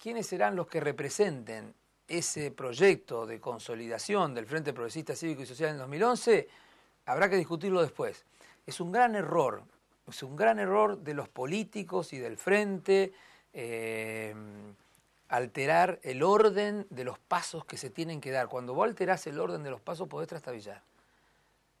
¿quiénes serán los que representen ese proyecto de consolidación del Frente Progresista Cívico y Social en 2011? Habrá que discutirlo después. Es un gran error, es un gran error de los políticos y del Frente eh, alterar el orden de los pasos que se tienen que dar. Cuando vos alterás el orden de los pasos podés trastabillar.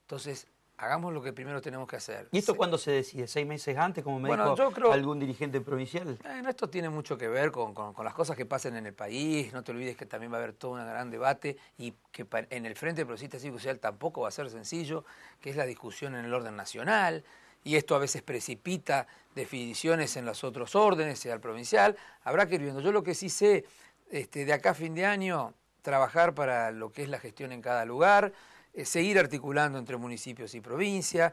Entonces, hagamos lo que primero tenemos que hacer. ¿Y esto cuándo se decide? ¿Seis meses antes, como me dijo algún dirigente provincial? Bueno, eh, esto tiene mucho que ver con, las cosas que pasan en el país. No te olvides que también va a haber todo un gran debate y que en el Frente Progresista Cívico Social tampoco va a ser sencillo, que es la discusión en el orden nacional. Y esto a veces precipita definiciones en los otros órdenes sea el provincial. Habrá que ir viendo. Yo lo que sí sé, este, de acá a fin de año, trabajar para lo que es la gestión en cada lugar eh, seguir articulando entre municipios y provincias,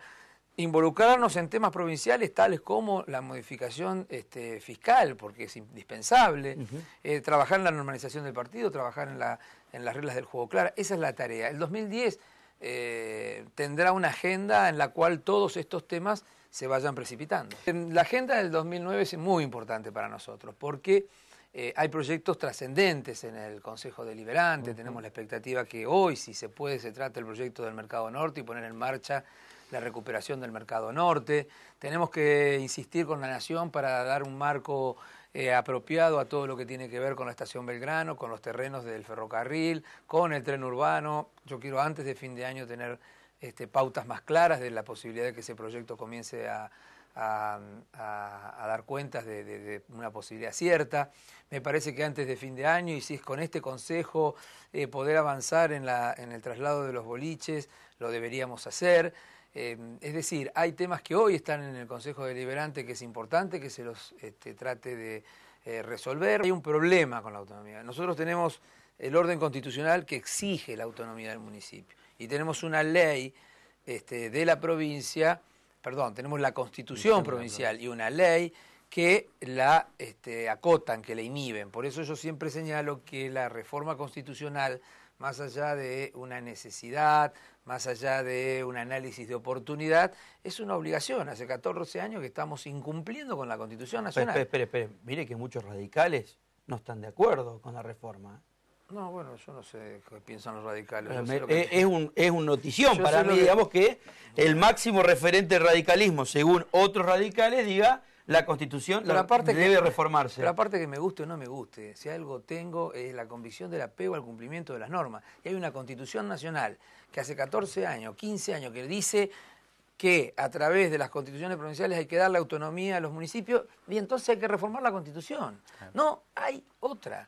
involucrarnos en temas provinciales tales como la modificación este, fiscal, porque es indispensable, eh, trabajar en la normalización del partido, trabajar en, las reglas del juego. Claro, esa es la tarea. El 2010 eh, tendrá una agenda en la cual todos estos temas se vayan precipitando. La agenda del 2009 es muy importante para nosotros, porque eh, hay proyectos trascendentes en el Consejo Deliberante, tenemos la expectativa que hoy, si se puede, se trate el proyecto del Mercado Norte y poner en marcha la recuperación del Mercado Norte. Tenemos que insistir con la Nación para dar un marco eh, apropiado a todo lo que tiene que ver con la Estación Belgrano, con los terrenos del ferrocarril, con el tren urbano. Yo quiero antes de fin de año tener este, pautas más claras de la posibilidad de que ese proyecto comience a a, dar cuentas de, una posibilidad cierta. Me parece que antes de fin de año, y si es con este consejo eh, poder avanzar en, el traslado de los boliches, lo deberíamos hacer. Eh, es decir, hay temas que hoy están en el Consejo Deliberante que es importante que se los este, trate de eh, resolver. Hay un problema con la autonomía. Nosotros tenemos el orden constitucional que exige la autonomía del municipio y tenemos una ley este, de la provincia perdón, tenemos la constitución provincial y una ley que la este, acotan, que la inhiben. Por eso yo siempre señalo que la reforma constitucional, más allá de una necesidad, más allá de un análisis de oportunidad, es una obligación. Hace 14 años que estamos incumpliendo con la Constitución Nacional. espere, espere. Mire que muchos radicales no están de acuerdo con la reforma. No, bueno, yo no sé qué piensan los radicales. Eh, eh, es, un, es notición para mí, digamos que el máximo referente del radicalismo, según otros radicales, diga la constitución la parte debe reformarse. Pero aparte que me guste o no me guste, si algo tengo es la convicción del apego al cumplimiento de las normas. Y hay una constitución nacional que hace 14 años, 15 años, que dice que a través de las constituciones provinciales hay que dar la autonomía a los municipios y entonces hay que reformar la constitución. No hay otra.